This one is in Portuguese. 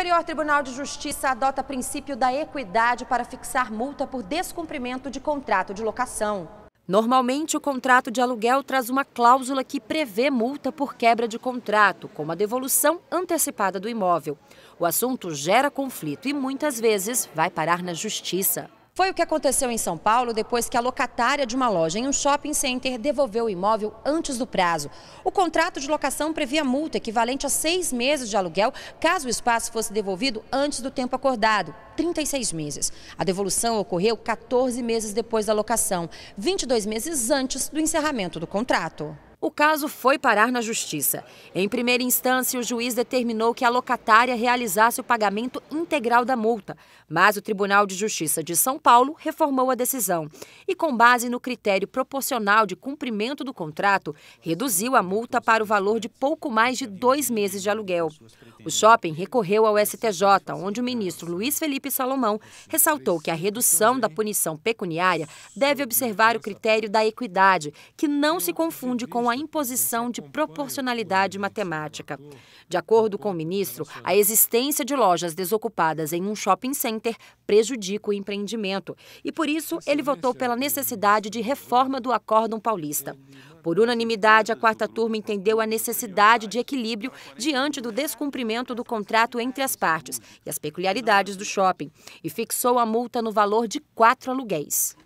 Superior Tribunal de Justiça adota princípio da equidade para fixar multa por descumprimento de contrato de locação. Normalmente, o contrato de aluguel traz uma cláusula que prevê multa por quebra de contrato, como a devolução antecipada do imóvel. O assunto gera conflito e muitas vezes vai parar na justiça. Foi o que aconteceu em São Paulo depois que a locatária de uma loja em um shopping center devolveu o imóvel antes do prazo. O contrato de locação previa multa equivalente a seis meses de aluguel caso o espaço fosse devolvido antes do tempo acordado, 36 meses. A devolução ocorreu 14 meses depois da locação, 22 meses antes do encerramento do contrato. O caso foi parar na justiça. Em primeira instância, o juiz determinou que a locatária realizasse o pagamento integral da multa, mas o Tribunal de Justiça de São Paulo reformou a decisão e, com base no critério proporcional de cumprimento do contrato, reduziu a multa para o valor de pouco mais de dois meses de aluguel. O shopping recorreu ao STJ, onde o ministro Luiz Felipe Salomão ressaltou que a redução da punição pecuniária deve observar o critério da equidade, que não se confunde com a imposição de proporcionalidade matemática. De acordo com o ministro, a existência de lojas desocupadas em um shopping center prejudica o empreendimento e, por isso, ele votou pela necessidade de reforma do acórdão paulista. Por unanimidade, a quarta turma entendeu a necessidade de equilíbrio diante do descumprimento do contrato entre as partes e as peculiaridades do shopping e fixou a multa no valor de quatro aluguéis.